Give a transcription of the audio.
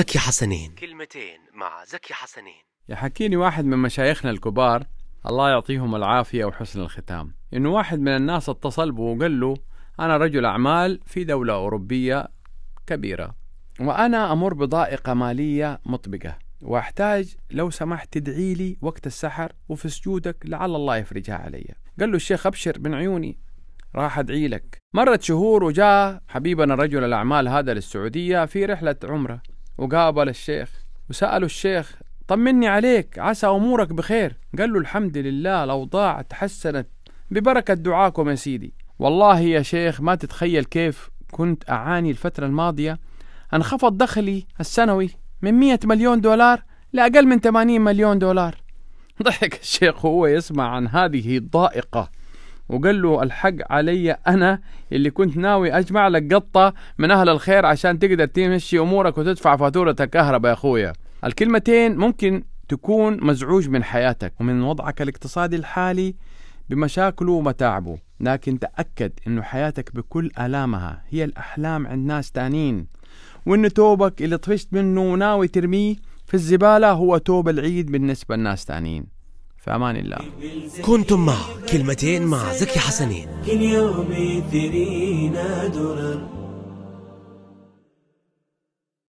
زكي حسنين كلمتين مع زكي حسنين يحكيني واحد من مشايخنا الكبار الله يعطيهم العافية وحسن الختام إنه واحد من الناس اتصل به وقال له أنا رجل أعمال في دولة أوروبية كبيرة وأنا أمر بضائقة مالية مطبقة وأحتاج لو سمحت تدعي لي وقت السحر وفي سجودك لعل الله يفرجها علي قال له الشيخ أبشر من عيوني راح أدعي لك مرت شهور وجاء حبيبنا رجل الأعمال هذا للسعودية في رحلة عمرة وقابل الشيخ وسأله الشيخ طمني عليك عسى أمورك بخير قال له الحمد لله الأوضاع تحسنت ببركة دعاكم يا سيدي والله يا شيخ ما تتخيل كيف كنت أعاني الفترة الماضية انخفض دخلي السنوي من 100 مليون دولار لأقل من 80 مليون دولار ضحك الشيخ وهو يسمع عن هذه الضائقة وقال له الحق علي انا اللي كنت ناوي اجمع لك قطه من اهل الخير عشان تقدر تمشي امورك وتدفع فاتوره الكهرباء يا اخويا الكلمتين ممكن تكون مزعوج من حياتك ومن وضعك الاقتصادي الحالي بمشاكله ومتاعبه لكن تأكد أنه حياتك بكل آلامها هي الأحلام عند ناس تانين وأن توبك اللي طفشت منه وناوي ترميه في الزبالة هو توب العيد بالنسبة لناس تانين في أمان الله كنتم مع كلمتين مع زكي حسنين كل يوم يثرينا درر